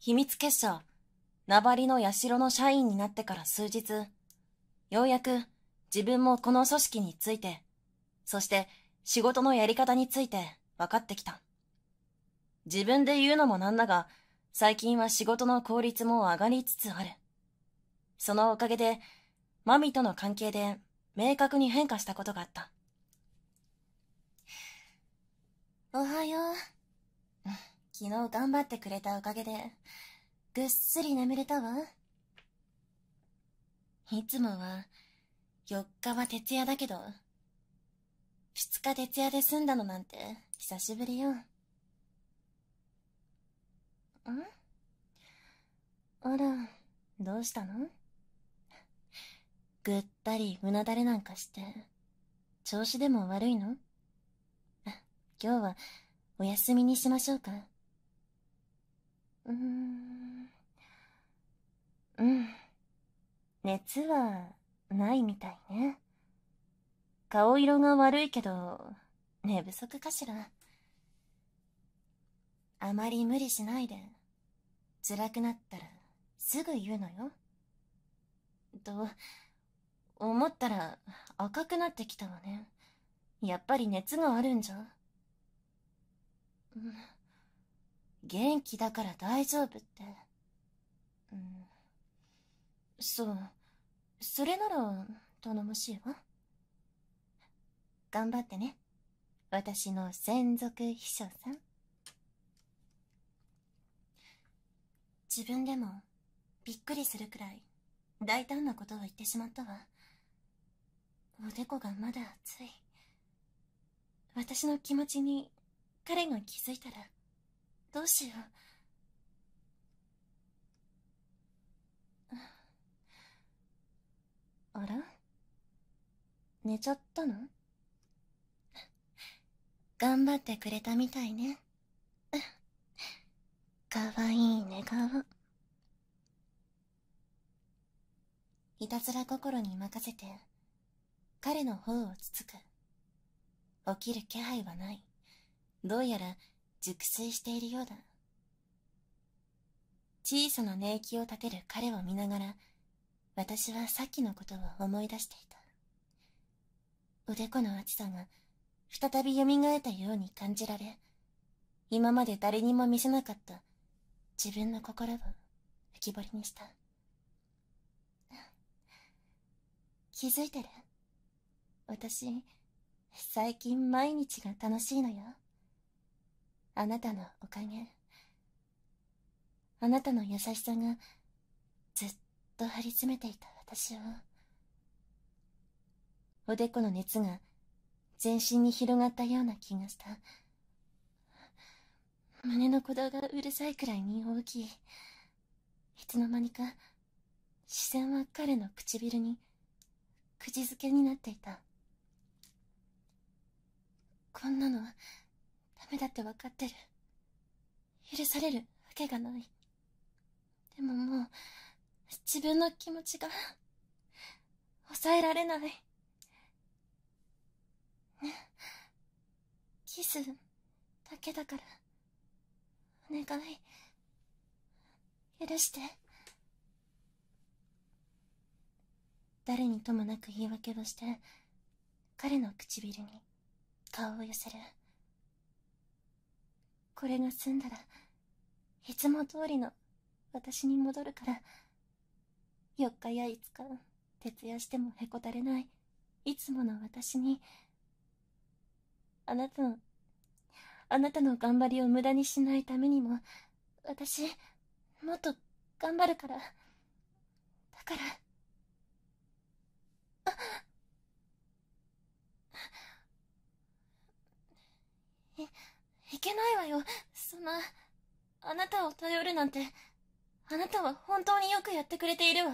秘密結社、名張の社の社員になってから数日、ようやく自分もこの組織について、そして仕事のやり方について分かってきた。自分で言うのもなんだが、最近は仕事の効率も上がりつつある。そのおかげで、マミとの関係で明確に変化したことがあった。おはよう。昨日頑張ってくれたおかげで、ぐっすり眠れたわ。いつもは、4日は徹夜だけど、2日徹夜で済んだのなんて、久しぶりよ。んあら、どうしたのぐったりうなだれなんかして、調子でも悪いの今日は、お休みにしましょうか。うーん。うん。熱は、ないみたいね。顔色が悪いけど、寝不足かしら。あまり無理しないで、辛くなったら、すぐ言うのよ。と、思ったら、赤くなってきたわね。やっぱり熱があるんじゃ。うん元気だから大丈夫って。うん。そう。それなら、頼もしいわ。頑張ってね。私の専属秘書さん。自分でも、びっくりするくらい、大胆なことを言ってしまったわ。おでこがまだ熱い。私の気持ちに、彼が気づいたら、どうしよう。あら寝ちゃったの頑張ってくれたみたいね。かわいい寝顔。いたずら心に任せて、彼の方をつつく。起きる気配はない。どうやら熟睡しているようだ小さな寝息を立てる彼を見ながら私はさっきのことを思い出していたおでこの熱さが再びよみがえったように感じられ今まで誰にも見せなかった自分の心を浮き彫りにした気づいてる私最近毎日が楽しいのよあなたのおかげあなたの優しさがずっと張り詰めていた私をおでこの熱が全身に広がったような気がした胸の鼓動がうるさいくらいに大きいいつの間にか視線は彼の唇に口づけになっていたこんなのメだって分かってる。許されるわけがない。でももう、自分の気持ちが、抑えられない。ね、キス、だけだから、お願い、許して。誰にともなく言い訳をして、彼の唇に顔を寄せる。これが済んだらいつも通りの私に戻るから4日や5日徹夜してもへこたれないいつもの私にあなたのあなたの頑張りを無駄にしないためにも私もっと頑張るからだからあっえいけないわよ。そんな、あなたを頼るなんて、あなたは本当によくやってくれているわ。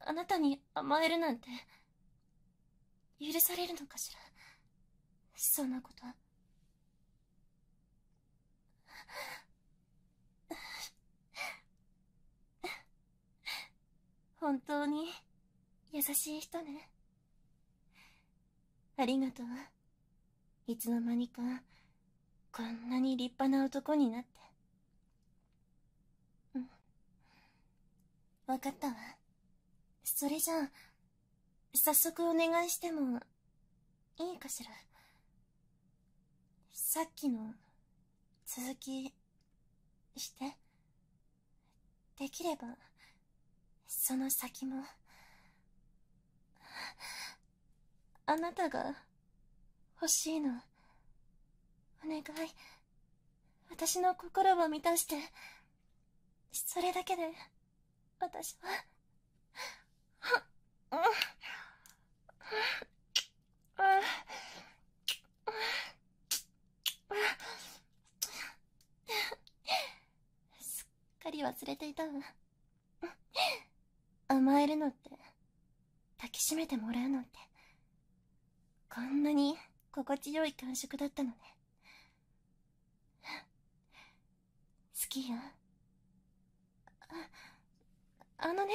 あなたに甘えるなんて、許されるのかしら。そんなこと。本当に優しい人ね。ありがとう。いつの間にかこんなに立派な男になってうん分かったわそれじゃあ早速お願いしてもいいかしらさっきの続きしてできればその先もあなたが欲しいのお願い私の心を満たしてそれだけで私はすっかり忘れていたわ甘えるのって抱きしめてもらうのってこんなに心地よい感触だったのね。好きよ。あ、あのね、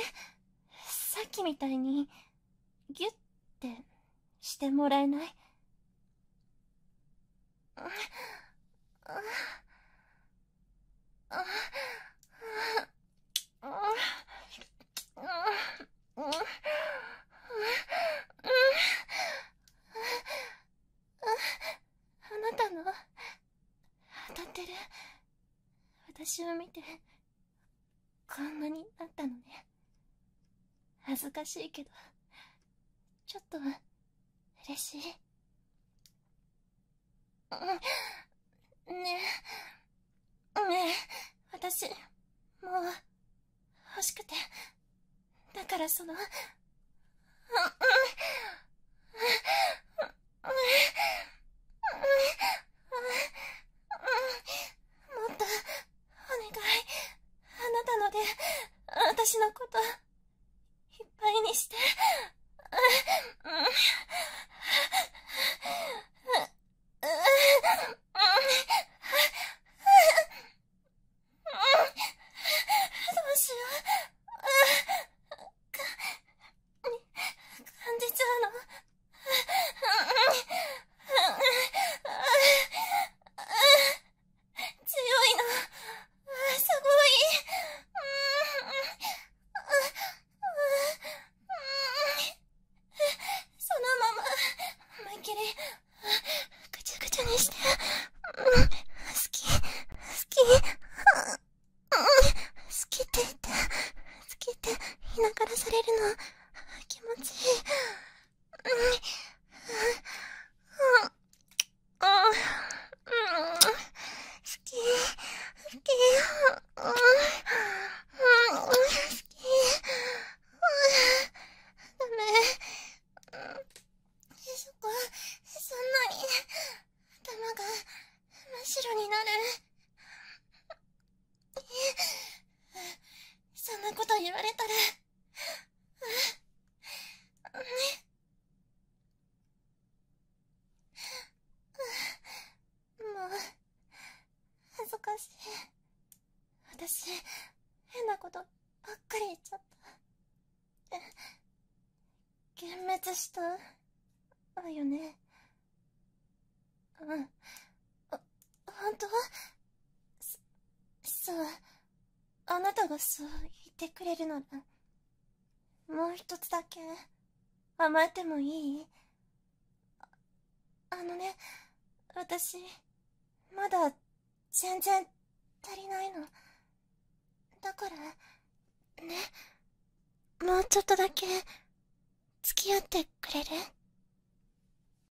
さっきみたいに、ぎゅってしてもらえないあ、あ、あ。恥ずかしいけどちょっと嬉しい、ねえねえ私もう欲しくてだからそのうんうんき。言われたらもう恥ずかしい私変なことばっかり言っちゃった幻滅したわよねうんほ本当そうあなたがそうってくれるのもう一つだけ、甘えてもいいあのね、私、まだ、全然、足りないの。だから、ね、もうちょっとだけ、付き合ってくれる